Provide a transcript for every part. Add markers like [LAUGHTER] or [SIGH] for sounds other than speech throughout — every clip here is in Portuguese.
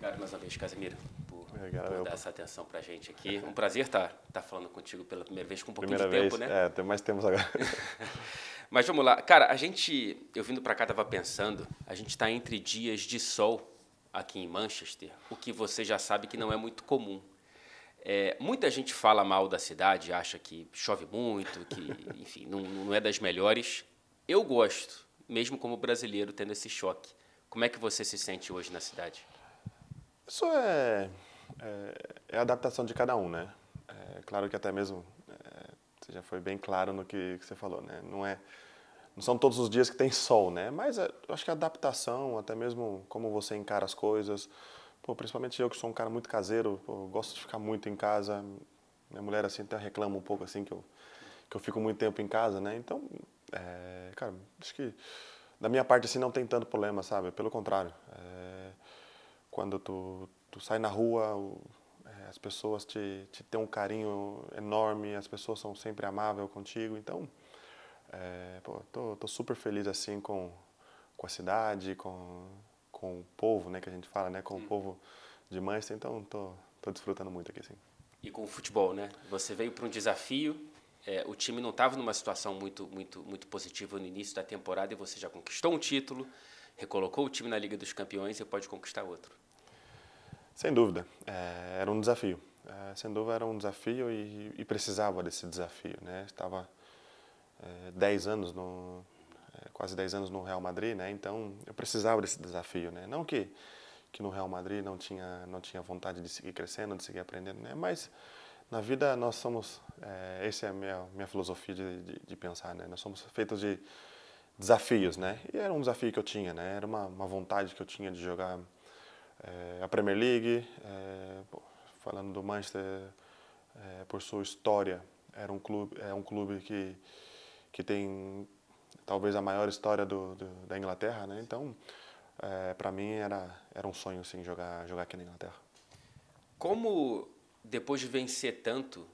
Obrigado mais uma vez, Casimiro, por, Obrigado, por dar essa atenção para a gente aqui. Um prazer estar, tá, estar tá falando contigo pela primeira vez, com um pouquinho primeira de tempo, vez, né? É, mais temos agora. [LAUGHS] Mas vamos lá. Cara, a gente, eu vindo para cá, estava pensando, a gente está entre dias de sol aqui em Manchester, o que você já sabe que não é muito comum. É, muita gente fala mal da cidade, acha que chove muito, que, [LAUGHS] enfim, não, não é das melhores. Eu gosto, mesmo como brasileiro, tendo esse choque. Como é que você se sente hoje na cidade? Isso é, é, é, a adaptação de cada um, né? É, claro que até mesmo é, você já foi bem claro no que, que, você falou, né? Não é, não são todos os dias que tem sol, né? Mas é, eu acho que a adaptação, até mesmo como você encara as coisas, pô, principalmente eu que sou um cara muito caseiro, pô, gosto de ficar muito em casa. Minha mulher assim até reclama um pouco assim que eu que eu fico muito tempo em casa, né? Então, é, cara, acho que da minha parte assim não tem tanto problema, sabe? Pelo contrário. É quando tu, tu sai na rua, é, as pessoas te, te têm um carinho enorme, as pessoas são sempre amáveis contigo. Então, é, pô, tô, tô super feliz assim com, com a cidade, com, com o povo, né, que a gente fala, né, com o hum. povo de Manchester. Então, tô, tô desfrutando muito aqui, assim. E com o futebol, né? Você veio para um desafio é, o time não estava numa situação muito, muito, muito positiva no início da temporada e você já conquistou um título recolocou o time na Liga dos Campeões e pode conquistar outro? Sem dúvida, é, era um desafio. É, sem dúvida era um desafio e, e precisava desse desafio, né? Estava é, anos no é, quase 10 anos no Real Madrid, né? Então eu precisava desse desafio, né? Não que que no Real Madrid não tinha não tinha vontade de seguir crescendo, de seguir aprendendo, né? Mas na vida nós somos é, essa é a minha minha filosofia de, de, de pensar, né? Nós somos feitos de desafios, né? E era um desafio que eu tinha, né? Era uma, uma vontade que eu tinha de jogar é, a Premier League. É, falando do Manchester, é, por sua história, era um clube, é um clube que, que tem talvez a maior história do, do da Inglaterra, né? Então, para mim era, era um sonho, assim, jogar, jogar aqui na Inglaterra. Como, depois de vencer tanto,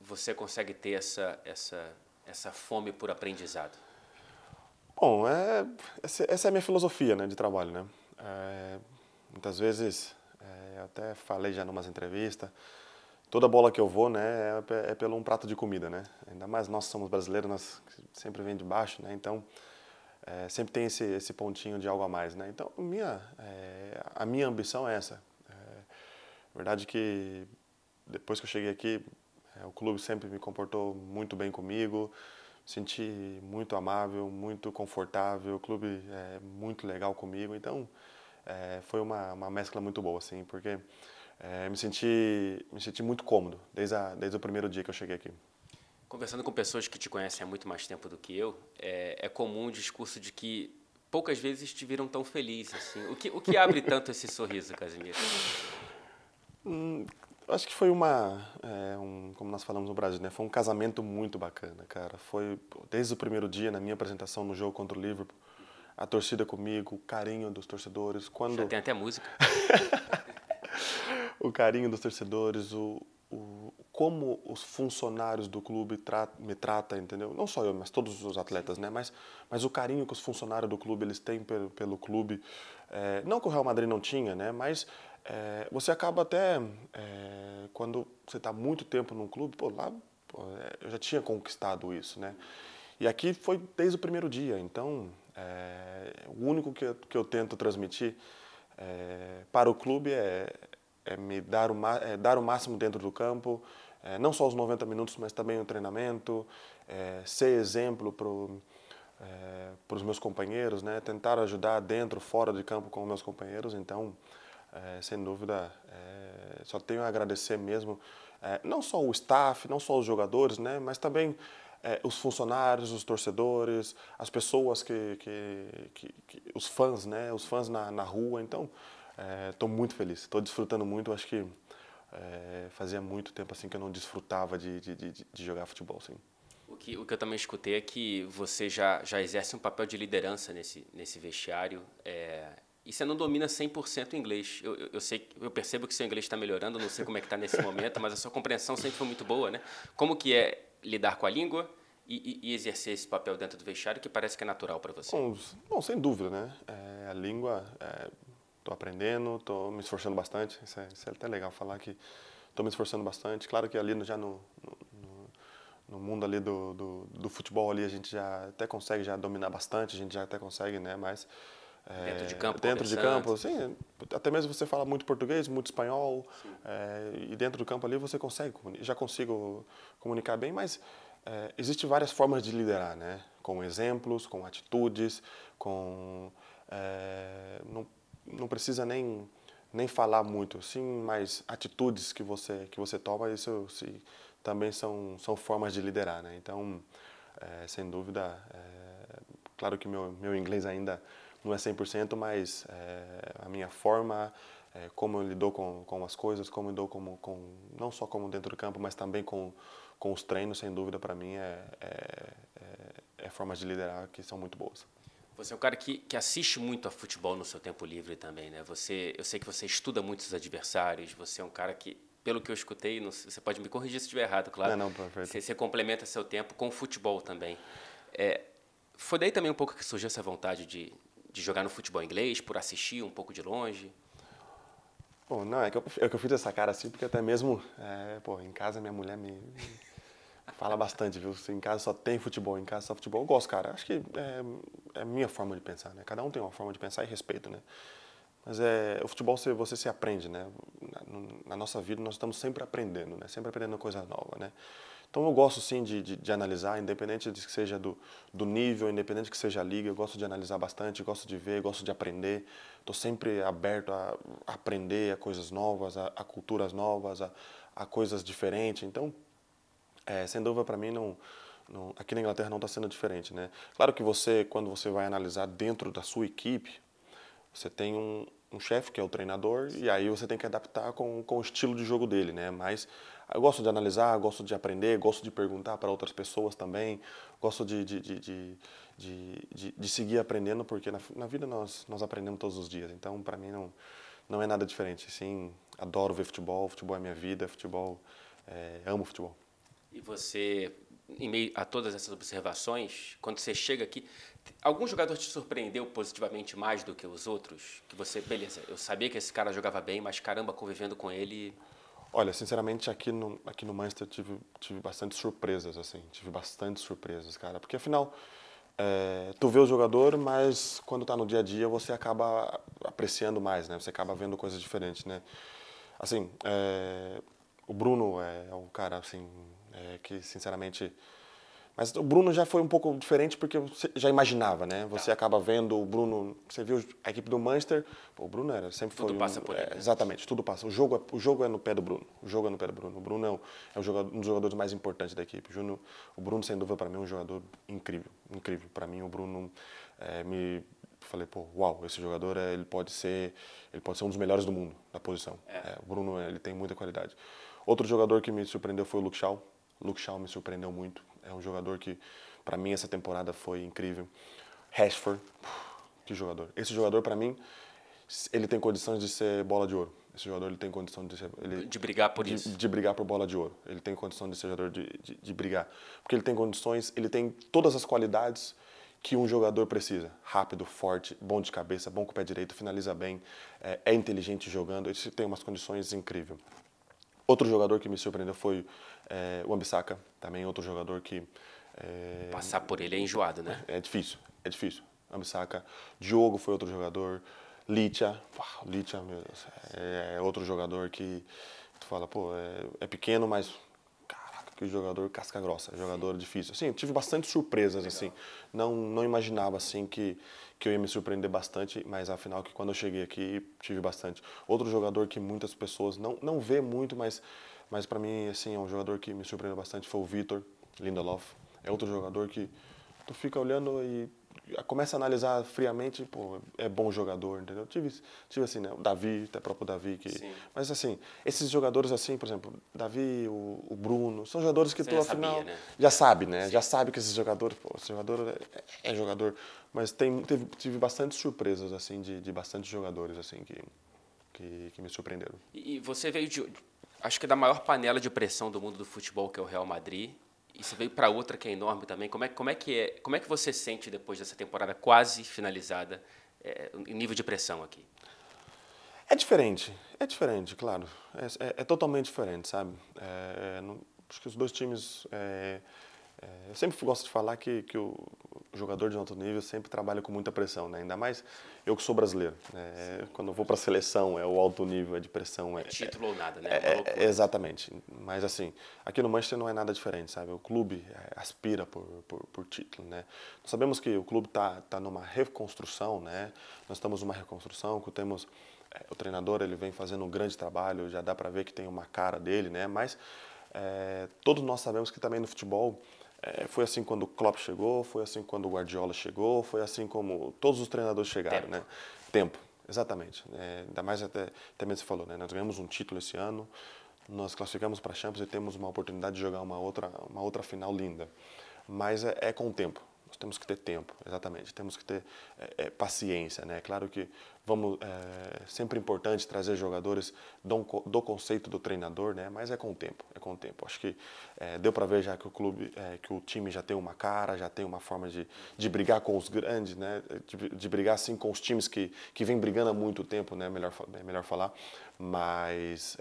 você consegue ter essa, essa, essa fome por aprendizado? Bom, é, essa é a minha filosofia né, de trabalho. Né? É, muitas vezes, é, eu até falei já em umas entrevistas, toda bola que eu vou né, é, é pelo um prato de comida. Né? Ainda mais nós somos brasileiros, nós sempre vem de baixo, né? então é, sempre tem esse, esse pontinho de algo a mais. Né? Então, minha, é, a minha ambição é essa. É, verdade é que depois que eu cheguei aqui, é, o clube sempre me comportou muito bem comigo, senti muito amável, muito confortável, o clube é muito legal comigo, então é, foi uma, uma mescla muito boa, assim, porque é, me, senti, me senti muito cômodo desde, a, desde o primeiro dia que eu cheguei aqui. Conversando com pessoas que te conhecem há muito mais tempo do que eu, é, é comum o discurso de que poucas vezes te viram tão feliz, assim. O que, o que abre tanto esse sorriso, Casimiro? Hum, eu acho que foi uma, é, um, como nós falamos no Brasil, né? Foi um casamento muito bacana, cara. Foi desde o primeiro dia na minha apresentação no jogo contra o Liverpool, a torcida comigo, o carinho dos torcedores. Quando já tem até música. [LAUGHS] o carinho dos torcedores, o, o como os funcionários do clube tra me tratam, entendeu? Não só eu, mas todos os atletas, né? Mas, mas o carinho que os funcionários do clube eles têm pelo, pelo clube, é, não que o Real Madrid não tinha, né? Mas é, você acaba até, é, quando você está muito tempo num clube, pô, lá pô, é, eu já tinha conquistado isso, né? E aqui foi desde o primeiro dia, então é, o único que eu, que eu tento transmitir é, para o clube é, é me dar o, dar o máximo dentro do campo, não só os 90 minutos, mas também o treinamento, ser exemplo para para os meus companheiros, né? Tentar ajudar dentro, fora de campo com os meus companheiros. Então, é, sem dúvida, é, só tenho a agradecer mesmo, é, não só o staff, não só os jogadores, né, mas também é, os funcionários, os torcedores, as pessoas que, que, que, que os fãs, né, os fãs na, na rua. Então, estou é, muito feliz, estou desfrutando muito. Acho que é, fazia muito tempo assim que eu não desfrutava de, de, de, de jogar futebol, sim. O que, o que eu também escutei é que você já, já exerce um papel de liderança nesse, nesse vestiário. É, e você não domina 100% o inglês. Eu, eu, eu, sei, eu percebo que seu inglês está melhorando, não sei como é que está nesse momento, mas a sua compreensão sempre foi muito boa, né? Como que é lidar com a língua e, e, e exercer esse papel dentro do vestiário que parece que é natural para você? Bom, bom, sem dúvida, né? É, a língua, estou é, aprendendo, estou me esforçando bastante. Isso é, isso é, até legal falar que estou me esforçando bastante. Claro que ali já no, no no mundo ali do, do, do, futebol ali a gente já até consegue já dominar bastante, a gente já até consegue, né? Mas é, dentro de campo, Dentro de campo, sim. Até mesmo você fala muito português, muito espanhol, é, e dentro do campo ali você consegue, já consigo comunicar bem, mas é, existem várias formas de liderar, né? Com exemplos, com atitudes, com... É, não, não precisa nem nem falar muito, sim, mas atitudes que você que você toma, isso se, também são são formas de liderar, né? Então, é, sem dúvida, é, claro que meu meu inglês ainda não é 100%, mas é, a minha forma, é, como eu lido com, com as coisas, como eu lido com, com, não só como dentro do campo, mas também com, com os treinos, sem dúvida, para mim, é, é, é, é, formas de liderar que são muito boas. Você é um cara que, que assiste muito a futebol no seu tempo livre também, né? Você, eu sei que você estuda muito os adversários, você é um cara que pelo que eu escutei, não, você pode me corrigir se estiver errado, claro. Não, não, perfeito. Você, você complementa seu tempo com o futebol também. É, foi daí também um pouco que surgiu essa vontade de, de jogar no futebol inglês, por assistir um pouco de longe? Bom, não, é que eu, é que eu fiz essa cara assim, porque até mesmo, é, pô, em casa minha mulher me fala bastante, viu? Se em casa só tem futebol, em casa só futebol. Eu gosto, cara. Acho que é, é a minha forma de pensar, né? Cada um tem uma forma de pensar e respeito, né? Mas é, o futebol você, você se aprende, né? Na, na nossa vida nós estamos sempre aprendendo, né? Sempre aprendendo coisa nova, né? Então eu gosto sim de, de, de, analisar, independente de que seja do, do nível, independente que seja a liga, eu gosto de analisar bastante, gosto de ver, gosto de aprender. Estou sempre aberto a aprender a coisas novas, a, a culturas novas, a, a, coisas diferentes. Então, é, sem dúvida para mim não, não, aqui na Inglaterra não está sendo diferente, né? Claro que você, quando você vai analisar dentro da sua equipe, você tem um, um chefe que é o treinador e aí você tem que adaptar com, com o estilo de jogo dele, né? Mas eu gosto de analisar, gosto de aprender, gosto de perguntar para outras pessoas também, gosto de, de, de, de, de seguir aprendendo, porque na, na, vida nós, nós aprendemos todos os dias. Então, para mim, não, não é nada diferente. Sim, adoro ver futebol, futebol é minha vida, futebol, é, amo futebol. E você, em meio a todas essas observações, quando você chega aqui, Algum jogador te surpreendeu positivamente mais do que os outros? Que você, beleza, eu sabia que esse cara jogava bem, mas caramba, convivendo com ele. Olha, sinceramente, aqui no, aqui no Manchester tive, tive bastante surpresas, assim. Tive bastante surpresas, cara. Porque afinal, é, tu vê o jogador, mas quando tá no dia a dia você acaba apreciando mais, né? Você acaba vendo coisas diferentes, né? Assim, é, o Bruno é um cara, assim, é, que sinceramente mas o Bruno já foi um pouco diferente porque você já imaginava, né? Você tá. acaba vendo o Bruno, você viu a equipe do Manchester, o Bruno era sempre tudo foi passa um, por é, ele, é, né? exatamente, tudo passa. O jogo, é, o jogo é no pé do Bruno. O jogo é no pé do Bruno. O Bruno é, é um jogador, um dos jogadores mais importantes da equipe. O, Bruno, o Bruno sem dúvida para mim é um jogador incrível, incrível. Para mim o Bruno é, me falei, pô, uau, esse jogador é, ele pode ser, ele pode ser um dos melhores do mundo na posição. É. o Bruno ele tem muita qualidade. Outro jogador que me surpreendeu foi o Luke Shaw. Luke Shaw me surpreendeu muito é um jogador que, para mim, essa temporada foi incrível. Rashford, que jogador. Esse jogador, para mim, ele tem condições de ser bola de ouro. Esse jogador ele tem condição de ser, ele, de brigar por de, isso. De brigar por bola de ouro. Ele tem condição de ser jogador de, de, de brigar. Porque ele tem condições, ele tem todas as qualidades que um jogador precisa. Rápido, forte, bom de cabeça, bom com o pé direito, finaliza bem, é, é inteligente jogando. Ele tem umas condições incríveis. Outro jogador que me surpreendeu foi é, o Ambissaca, também outro jogador que... É, Passar por ele é enjoado, né? É, é difícil, é difícil. Ambissaca. Diogo foi outro jogador. Licha, uau, Licha, meu Deus, é, é, outro jogador que tu fala, pô, é, é pequeno, mas que jogador casca grossa, jogador difícil. Assim, tive bastante surpresas, assim. Legal. assim. Não, não imaginava, assim, que, que eu ia me surpreender bastante, mas afinal que quando eu cheguei aqui, tive bastante. Outro jogador que muitas pessoas não, não vê muito, mas, mas para mim, assim, é um jogador que me surpreendeu bastante, foi o Vitor Lindelof. É outro jogador que tu fica olhando e começa a analisar friamente, pô, é bom jogador, entendeu? Tive, tive assim, né? O Davi, até o próprio Davi. Que, mas assim, esses jogadores assim, por exemplo, Davi, o, o Bruno, são jogadores que Você tu, já afinal, sabia, né? já sabe, né? Sim. Já sabe que esses jogadores, pô, esse jogador é, é jogador. Mas tem, teve, tive bastante surpresas, assim, de, de bastante jogadores, assim, que, que, que me surpreenderam. E você veio de, acho que da maior panela de pressão do mundo do futebol, que é o Real Madrid. E você veio para outra que é enorme também. Como é, como, é que é, como é que você sente depois dessa temporada quase finalizada, é, o nível de pressão aqui? É diferente, é diferente, claro. É, é, é totalmente diferente, sabe? É, é, não, acho que os dois times. É, eu sempre gosto de falar que, que o, jogador de alto nível sempre trabalha com muita pressão, né? Ainda mais eu que sou brasileiro. Né? Quando eu vou para a seleção, é o alto nível, é de pressão. É, é título é, ou nada, né? É, é, é exatamente. Mas assim, aqui no Manchester não é nada diferente, sabe? O clube é, aspira por, por, por título, né? Nós sabemos que o clube está tá numa reconstrução, né? Nós estamos numa reconstrução, que temos... É, o treinador, ele vem fazendo um grande trabalho, já dá para ver que tem uma cara dele, né? Mas todos nós sabemos que também no futebol é, foi assim quando o Klopp chegou, foi assim quando o Guardiola chegou, foi assim como todos os treinadores chegaram, Tempo. né? Tempo, exatamente. É, ainda mais até, até mesmo você falou, né? Nós ganhamos um título esse ano, nós classificamos para a Champions e temos uma oportunidade de jogar uma outra, uma outra final linda. Mas é, é com o tempo temos que ter tempo, exatamente. Temos que ter é, é paciência, né? É claro que vamos é sempre importante trazer jogadores do, do, conceito do treinador, né? Mas é com o tempo, é com o tempo. Acho que é, deu para ver já que o clube, é, que o time já tem uma cara, já tem uma forma de, de brigar com os grandes, né? De, de brigar assim com os times que que vem brigando há muito tempo, né? Melhor é melhor falar, mas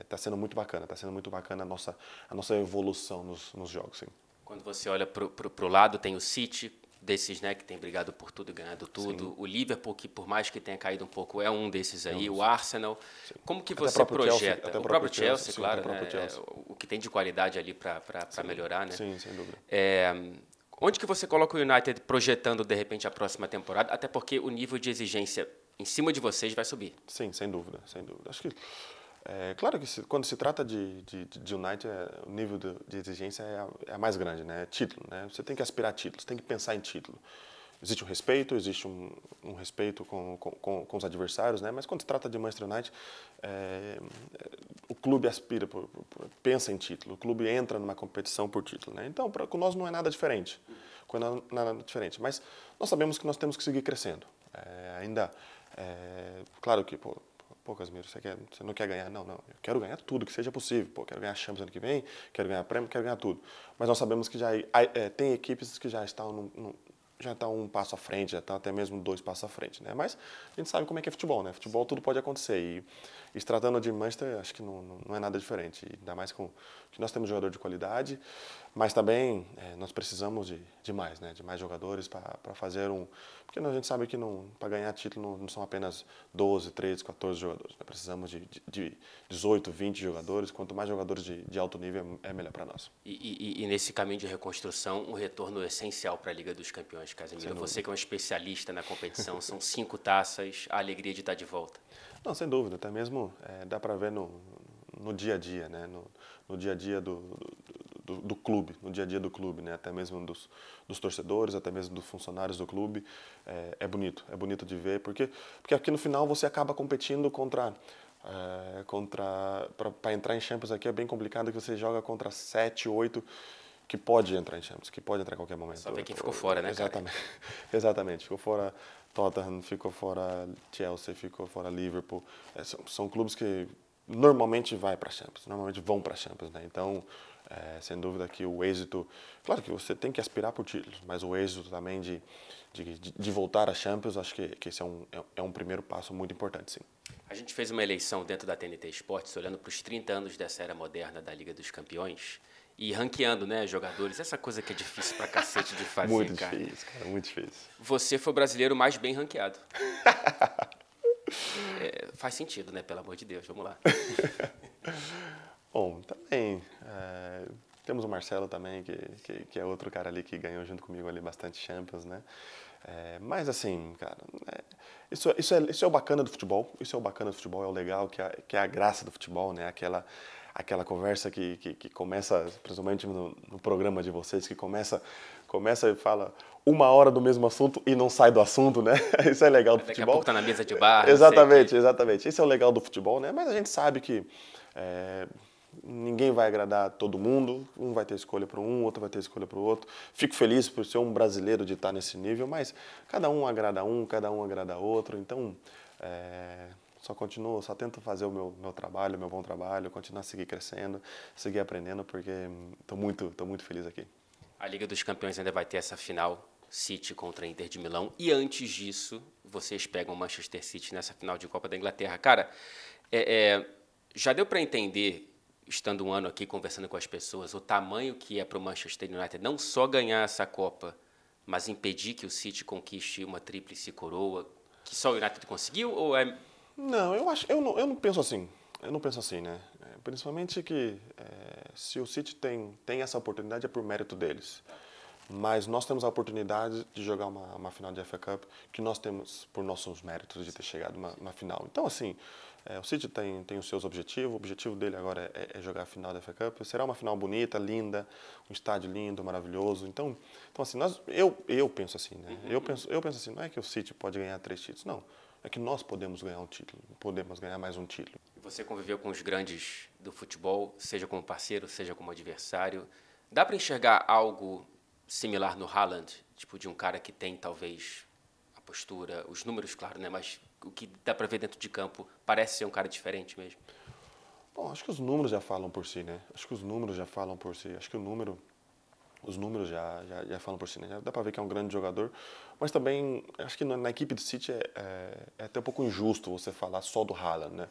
está é, sendo muito bacana, está sendo muito bacana a nossa a nossa evolução nos, nos jogos, sim. Quando você olha para o lado, tem o City, desses né, que tem brigado por tudo e ganhado tudo. Sim. O Liverpool, que por mais que tenha caído um pouco, é um desses aí. É o Arsenal. Sim. Como que você até projeta? Chelsea, até o próprio Chelsea, Chelsea claro. né? É, o, Chelsea. o, que tem de qualidade ali para melhorar, né? Sim, sem dúvida. É, onde que você coloca o United projetando, de repente, a próxima temporada? Até porque o nível de exigência em cima de vocês vai subir. Sim, sem dúvida, sem dúvida. Acho que é, claro que se, quando se trata de, de, de United, é, o nível de, de exigência é a, é mais grande, né? É título, né? Você tem que aspirar a títulos, tem que pensar em título. Existe um respeito, existe um, um respeito com, com, com, os adversários, né? Mas quando se trata de Manchester United, é, é, o clube aspira, por, por, pensa em título, o clube entra numa competição por título, né? Então, pra, com nós não é nada diferente, com nós não é nada diferente. Mas nós sabemos que nós temos que seguir crescendo. É, ainda, claro que pô, Pô, Casimiro, você, quer, você não quer ganhar? Não, não. Eu quero ganhar tudo que seja possível. Pô, quero ganhar Champions ano que vem, quero ganhar prêmio, quero ganhar tudo. Mas nós sabemos que já é, é tem equipes que já estão num, já está um passo à frente, já está até mesmo dois passos à frente, né? Mas a gente sabe como é que é futebol, né? Futebol tudo pode acontecer e, e se tratando de Manchester, acho que não, não é nada diferente. ainda mais com que nós temos jogador de qualidade, mas também é, nós precisamos de, de mais, né? De mais jogadores para fazer um... Porque a gente sabe que para ganhar título não, não, são apenas 12, 13, 14 jogadores. Né? Precisamos de, de, de 18, 20 jogadores. Quanto mais jogadores de, de alto nível, é melhor para nós. E, e, e nesse caminho de reconstrução, um retorno é essencial para a Liga dos Campeões campeões, Você que é um especialista na competição, são cinco taças, a alegria de estar de volta. Não, sem dúvida, até mesmo é, dá para ver no, no dia a dia, né? No, no dia a dia do, do, do, do, clube, no dia a dia do clube, né? Até mesmo dos, dos torcedores, até mesmo dos funcionários do clube, é, é, bonito, é bonito de ver, porque porque aqui no final você acaba competindo contra é, contra para entrar em Champions aqui é bem complicado que você joga contra sete, oito que pode entrar em Champions, que pode entrar a qualquer momento. Só ver quem ficou fora, né, Exatamente. Cara? [LAUGHS] Exatamente. Ficou fora Tottenham, ficou fora Chelsea, ficou fora Liverpool. É, são, são, clubes que normalmente vai para Champions, normalmente vão para Champions, né? Então, é, sem dúvida que o êxito, claro que você tem que aspirar por títulos, mas o êxito também de, de, de voltar a Champions, acho que, que esse é um, é, é um primeiro passo muito importante, sim. A gente fez uma eleição dentro da TNT Esportes, olhando para os 30 anos dessa era moderna da Liga dos Campeões, e ranqueando, né, jogadores, essa coisa que é difícil pra cacete de fazer, muito cara. Muito difícil, cara, muito difícil. Você foi o brasileiro mais bem ranqueado. é, faz sentido, né, pelo amor de Deus, vamos lá. [LAUGHS] Bom, também, é, temos o Marcelo também, que, que, que, é outro cara ali que ganhou junto comigo ali bastante Champions, né. É, mas assim, cara, é, isso, isso, é, isso é o bacana do futebol, isso é o bacana do futebol, é o legal, que é, que é a graça do futebol, né, aquela aquela conversa que, que, que começa, principalmente no, no, programa de vocês, que começa, começa e fala uma hora do mesmo assunto e não sai do assunto, né? [LAUGHS] Isso é legal do Daqui futebol. Daqui a pouco tá na mesa de bar. Exatamente, exatamente. Isso é o legal do futebol, né? Mas a gente sabe que é, ninguém vai agradar todo mundo. Um vai ter escolha para um, outro vai ter escolha para o outro. Fico feliz por ser um brasileiro de estar nesse nível, mas cada um agrada um, cada um agrada outro. Então, é, só continuo, só tento fazer o meu, meu trabalho, meu bom trabalho, continuar a seguir crescendo, seguir aprendendo, porque estou hum, muito, tô muito feliz aqui. A Liga dos Campeões ainda vai ter essa final City contra Inter de Milão. E antes disso, vocês pegam o Manchester City nessa final de Copa da Inglaterra. Cara, é, é, já deu para entender, estando um ano aqui conversando com as pessoas, o tamanho que é para o Manchester United não só ganhar essa Copa, mas impedir que o City conquiste uma tríplice coroa que só o United conseguiu? Ou é não, eu, acho, eu, não, eu não penso assim. Eu não penso assim, né? É, principalmente que é, se o City tem, tem essa oportunidade é por mérito deles. Mas nós temos a oportunidade de jogar uma, uma final de FA Cup que nós temos por nossos méritos de ter chegado uma, uma final. Então, assim, é, o City tem, tem os seus objetivos. O objetivo dele agora é, é, jogar a final da FA Cup. Será uma final bonita, linda, um estádio lindo, maravilhoso. Então, então assim, nós, eu, eu penso assim, né? Uhum. Eu penso, eu penso assim, não é que o City pode ganhar três títulos, não é que nós podemos ganhar um título, podemos ganhar mais um título. Você conviveu com os grandes do futebol, seja como parceiro, seja como adversário. Dá para enxergar algo similar no Haaland, tipo de um cara que tem talvez a postura, os números, claro, né, mas o que dá para ver dentro de campo parece ser um cara diferente mesmo. Bom, acho que os números já falam por si, né? Acho que os números já falam por si. Acho que o número os números já, já, já falam por si, né? Já dá para ver que é um grande jogador. Mas também, acho que na, equipe do City é, é, é, até um pouco injusto você falar só do Haaland, né?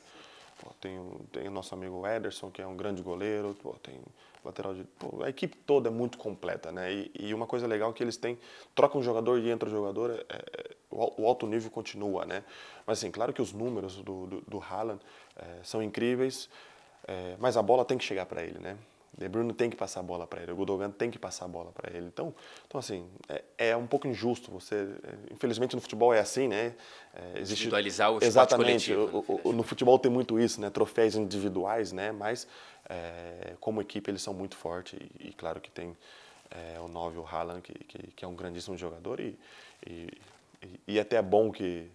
Pô, tem, o, tem o nosso amigo Ederson, que é um grande goleiro, pô, tem lateral de... Pô, a equipe toda é muito completa, né? E, e, uma coisa legal é que eles têm... Troca um jogador e entra o um jogador, é, é o, o, alto nível continua, né? Mas, assim, claro que os números do, do, do Haaland é, são incríveis, é, mas a bola tem que chegar para ele, né? De Bruyne tem que passar a bola para ele, o Gundogan tem que passar a bola para ele. Então, então assim, é, é, um pouco injusto. Você, é, infelizmente no futebol é assim, né? É, existe individualizar o exatamente. Coletivo, o, né, o, no futebol tem muito isso, né? Troféus individuais, né? Mas é, como equipe eles são muito fortes e, e claro que tem é, o 9, o Haaland, que, que, que, é um grandíssimo jogador e, e, e até é bom que,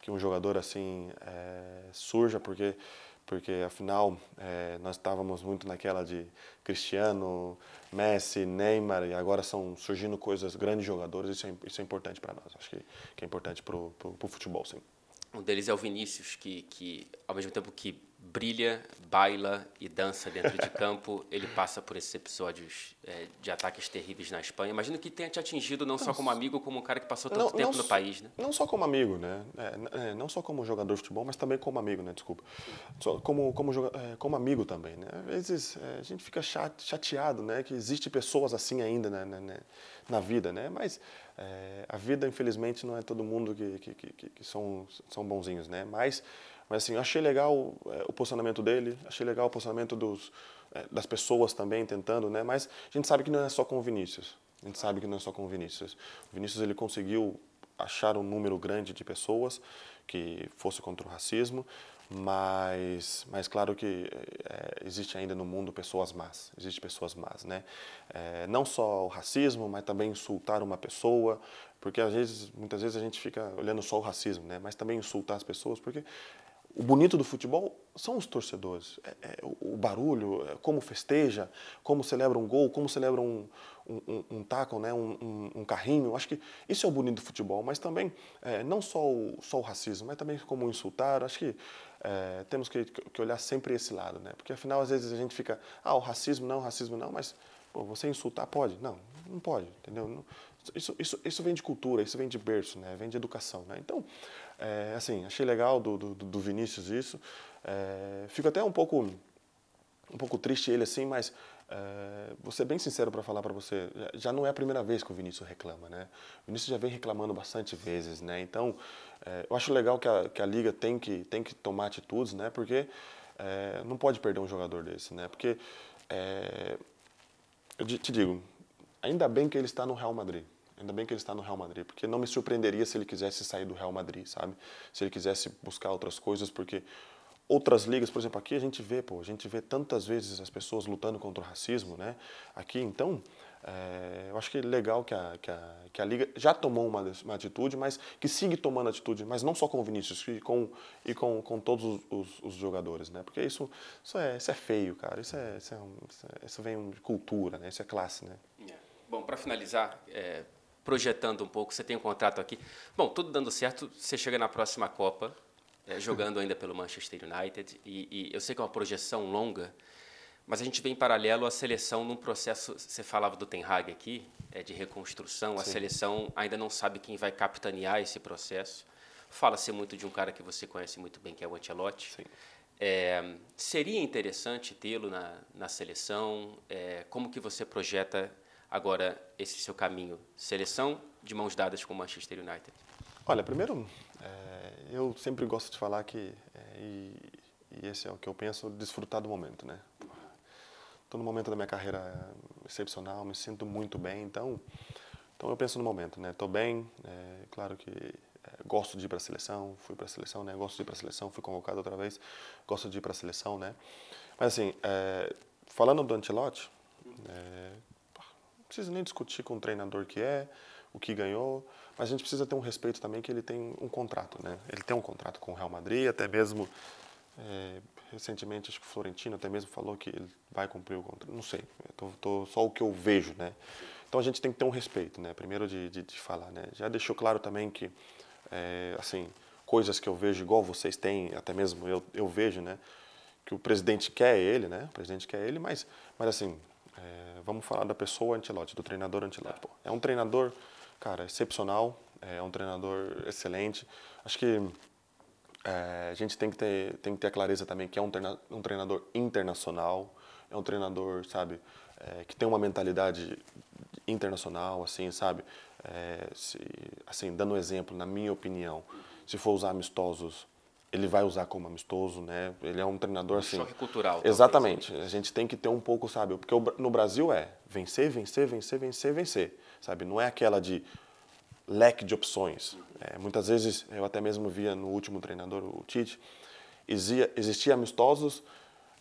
que um jogador assim é, surja, porque porque afinal é, nós estávamos muito naquela de Cristiano, Messi, Neymar e agora são surgindo coisas grandes jogadores isso é, isso é importante para nós acho que, que é importante para o futebol sim um deles é o Vinícius que que ao mesmo tempo que brilha, baila e dança dentro de campo. Ele passa por esses episódios é, de ataques terríveis na Espanha. Imagino que tenha te atingido não, só como amigo, como um cara que passou tanto não, tempo não no país, né? Não só como amigo, né? É, é, não só como jogador de futebol, mas também como amigo, né? Desculpa. Só como, como, é, como amigo também, né? Às vezes é, a gente fica chateado, né? Que existe pessoas assim ainda na, na, na vida, né? Mas é, a vida, infelizmente, não é todo mundo que, que, que, que são, são bonzinhos, né? Mas... Mas assim, achei legal é, o posicionamento dele, achei legal o posicionamento dos, é, das pessoas também tentando, né? Mas a gente sabe que não é só com o Vinícius. A gente sabe que não é só com o Vinícius. O Vinícius ele conseguiu achar um número grande de pessoas que fosse contra o racismo, mas, mas claro que é, existe ainda no mundo pessoas más, existe pessoas más, né? É, não só o racismo, mas também insultar uma pessoa, porque às vezes, muitas vezes a gente fica olhando só o racismo, né? Mas também insultar as pessoas, porque o bonito do futebol são os torcedores. É, é, o barulho, é, como festeja, como celebra um gol, como celebra um, um, um, um taco, né, um, um, carrinho. Acho que isso é o bonito do futebol, mas também é, não só o, só o racismo, mas também como insultar. Acho que é, temos que, que, olhar sempre esse lado, né? Porque afinal, às vezes a gente fica, ah, o racismo não, o racismo não, mas pô, você insultar pode? Não, não pode, entendeu? isso, isso, isso vem de cultura, isso vem de berço, né? vem de educação. Né? Então, é, assim, achei legal do, do, do Vinícius isso. É, fico até um pouco, um pouco triste ele assim, mas é, vou ser bem sincero para falar para você, já não é a primeira vez que o Vinícius reclama, né? O Vinícius já vem reclamando bastante vezes, né? Então, é, eu acho legal que a, que a liga tem que, tem que tomar atitudes, né? Porque é, não pode perder um jogador desse, né? Porque, é, eu te digo, ainda bem que ele está no Real Madrid, Ainda bem que ele está no Real Madrid, porque não me surpreenderia se ele quisesse sair do Real Madrid, sabe? Se ele quisesse buscar outras coisas, porque outras ligas, por exemplo, aqui a gente vê, pô, a gente vê tantas vezes as pessoas lutando contra o racismo, né? Aqui, então, é, eu acho que é legal que a, que a, que a liga já tomou uma, uma, atitude, mas que siga tomando atitude, mas não só com o Vinícius, e com, e com, com todos os, os jogadores, né? Porque isso, isso, é, isso é feio, cara. Isso, é, isso, é um, isso, é, isso, vem de cultura, né? Isso é classe, né? Bom, para finalizar, é projetando um pouco, você tem um contrato aqui. Bom, tudo dando certo, você chega na próxima Copa, é, jogando ainda pelo Manchester United, e, e, eu sei que é uma projeção longa, mas a gente vê em paralelo a seleção num processo, você falava do Ten Hag aqui, é, de reconstrução, Sim. a seleção ainda não sabe quem vai capitanear esse processo. Fala-se muito de um cara que você conhece muito bem, que é o Ancelotti. Sim. É, seria interessante tê-lo na, na seleção? É, como que você projeta agora esse seu caminho? Seleção de mãos dadas com o Manchester United? Olha, primeiro, é, eu sempre gosto de falar que, é, e, e, esse é o que eu penso, desfrutar do momento, né? Estou num momento da minha carreira excepcional, me sinto muito bem, então, então eu penso no momento, né? Estou bem, é, claro que é, gosto de ir para a seleção, fui para a seleção, né? Gosto de ir para a seleção, fui convocado outra vez, gosto de ir para a seleção, né? Mas assim, é, falando do Ancelotti, é, precisa nem discutir com o treinador que é, o que ganhou, mas a gente precisa ter um respeito também que ele tem um contrato, né? Ele tem um contrato com o Real Madrid, até mesmo é, recentemente acho que o Florentino até mesmo falou que ele vai cumprir o contrato, não sei, tô, tô, só o que eu vejo, né? Então a gente tem que ter um respeito, né? Primeiro de, de, de falar, né? Já deixou claro também que, é, assim, coisas que eu vejo igual vocês têm, até mesmo eu, eu vejo, né? Que o presidente quer ele, né? O presidente quer ele, mas, mas assim, é, vamos falar da pessoa Antilote, do treinador Antilote. Tá. é um treinador, cara, excepcional, é um treinador excelente. Acho que é, a gente tem que, ter, tem que ter a clareza também que é um, treina, um treinador internacional, é um treinador, sabe, é, que tem uma mentalidade internacional, assim, sabe? É, se, assim, dando um exemplo, na minha opinião, se for usar amistosos ele vai usar como amistoso, né? Ele é um treinador um assim. Choque cultural. Exatamente. Talvez, né? A gente tem que ter um pouco, sabe? Porque no Brasil é vencer, vencer, vencer, vencer, vencer, sabe? Não é aquela de leque de opções. É, muitas vezes eu até mesmo via no último treinador, o Tite, existia, existia amistosos,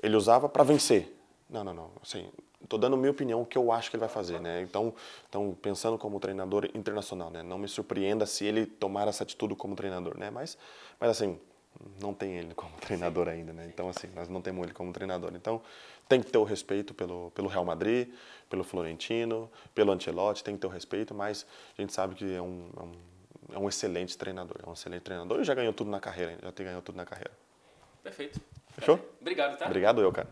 ele usava para vencer. Não, não, não. Assim, tô dando minha opinião o que eu acho que ele vai fazer, né? Então, então pensando como treinador internacional, né? Não me surpreenda se ele tomar essa atitude como treinador, né? Mas, mas assim não tem ele como [LAUGHS] treinador sim, ainda, né? Sim. Então, assim, nós não temos ele como treinador. Então, tem que ter o respeito pelo, pelo Real Madrid, pelo Florentino, pelo Ancelotti, tem que ter o respeito, mas a gente sabe que é um, é um, é um excelente treinador. É um excelente treinador e já ganhou tudo na carreira, já tem ganhou tudo na carreira. Perfeito. Fechou? Obrigado, tá? Obrigado eu, cara.